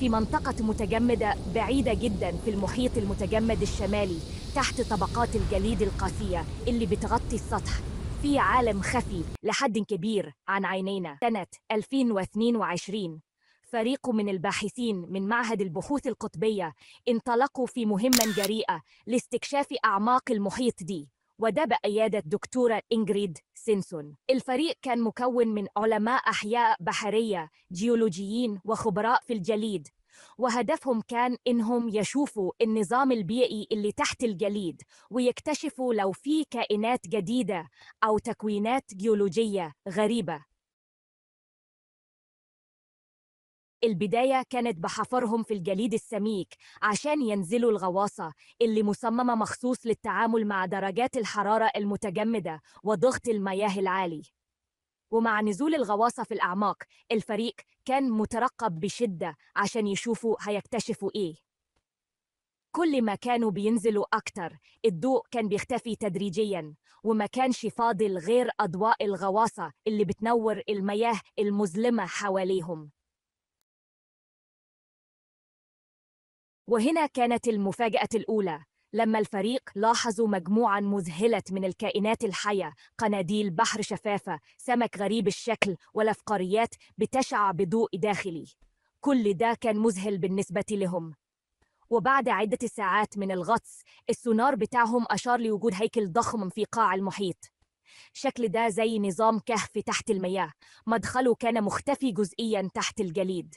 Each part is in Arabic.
في منطقة متجمدة بعيدة جدا في المحيط المتجمد الشمالي تحت طبقات الجليد القاسية اللي بتغطي السطح في عالم خفي لحد كبير عن عينينا سنة 2022 فريق من الباحثين من معهد البحوث القطبية انطلقوا في مهمة جريئة لاستكشاف أعماق المحيط دي ودب إيادة دكتورة إنجريد سينسون الفريق كان مكون من علماء أحياء بحرية جيولوجيين وخبراء في الجليد وهدفهم كان إنهم يشوفوا النظام البيئي اللي تحت الجليد ويكتشفوا لو في كائنات جديدة أو تكوينات جيولوجية غريبة البداية كانت بحفرهم في الجليد السميك عشان ينزلوا الغواصة اللي مصممة مخصوص للتعامل مع درجات الحرارة المتجمدة وضغط المياه العالي ومع نزول الغواصة في الأعماق الفريق كان مترقب بشدة عشان يشوفوا هيكتشفوا إيه كل ما كانوا بينزلوا أكتر الضوء كان بيختفي تدريجياً وما كانش فاضل غير أضواء الغواصة اللي بتنور المياه المظلمة حواليهم وهنا كانت المفاجأة الأولى لما الفريق لاحظوا مجموعة مذهلة من الكائنات الحية قناديل بحر شفافة سمك غريب الشكل ولفقاريات بتشع بضوء داخلي كل ده كان مذهل بالنسبة لهم وبعد عدة ساعات من الغطس السونار بتاعهم أشار لوجود هيكل ضخم في قاع المحيط شكل ده زي نظام كهف تحت المياه مدخله كان مختفي جزئيا تحت الجليد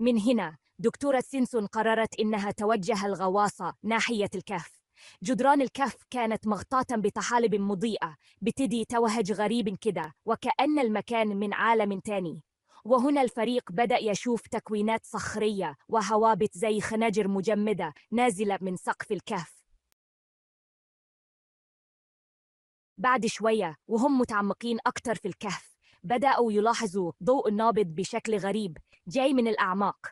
من هنا دكتورة سينسون قررت إنها توجه الغواصة ناحية الكهف جدران الكهف كانت مغطاة بطحالب مضيئة بتدي توهج غريب كده وكأن المكان من عالم تاني وهنا الفريق بدأ يشوف تكوينات صخرية وهوابت زي خناجر مجمدة نازلة من سقف الكهف بعد شوية وهم متعمقين أكتر في الكهف بدأوا يلاحظوا ضوء نابض بشكل غريب جاي من الأعماق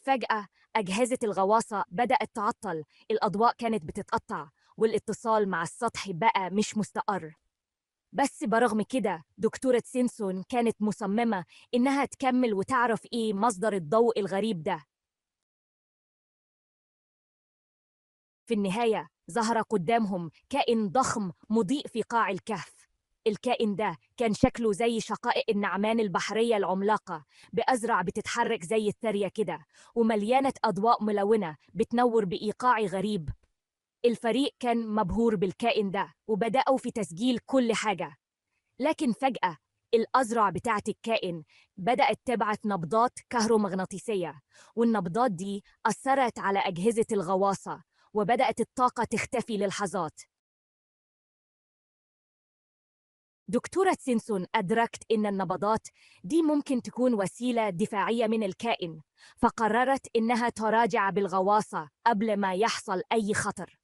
فجأة أجهزة الغواصة بدأت تعطل الأضواء كانت بتتقطع والاتصال مع السطح بقى مش مستقر بس برغم كده دكتورة سيمسون كانت مصممة إنها تكمل وتعرف إيه مصدر الضوء الغريب ده في النهاية ظهر قدامهم كائن ضخم مضيء في قاع الكهف الكائن ده كان شكله زي شقائق النعمان البحرية العملاقة بأزرع بتتحرك زي الثرية كده ومليانة أضواء ملونة بتنور بإيقاع غريب الفريق كان مبهور بالكائن ده وبدأوا في تسجيل كل حاجة لكن فجأة الأزرع بتاعة الكائن بدأت تبعت نبضات كهرومغناطيسية والنبضات دي أثرت على أجهزة الغواصة وبدأت الطاقة تختفي للحظات دكتورة سينسون أدركت إن النبضات دي ممكن تكون وسيلة دفاعية من الكائن فقررت إنها تراجع بالغواصة قبل ما يحصل أي خطر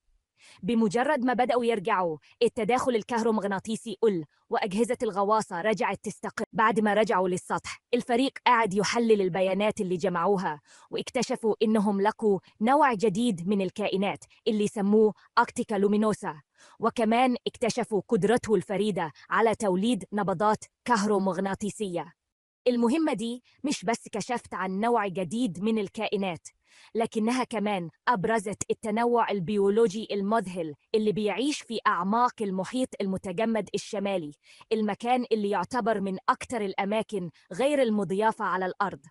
بمجرد ما بدأوا يرجعوا التداخل الكهرومغناطيسي قل وأجهزة الغواصة رجعت تستقر بعد ما رجعوا للسطح الفريق قاعد يحلل البيانات اللي جمعوها واكتشفوا إنهم لقوا نوع جديد من الكائنات اللي سموه أكتيكا لومينوسا وكمان اكتشفوا قدرته الفريدة على توليد نبضات كهرومغناطيسية المهمة دي مش بس كشفت عن نوع جديد من الكائنات لكنها كمان أبرزت التنوع البيولوجي المذهل اللي بيعيش في أعماق المحيط المتجمد الشمالي المكان اللي يعتبر من أكثر الأماكن غير المضيافة على الأرض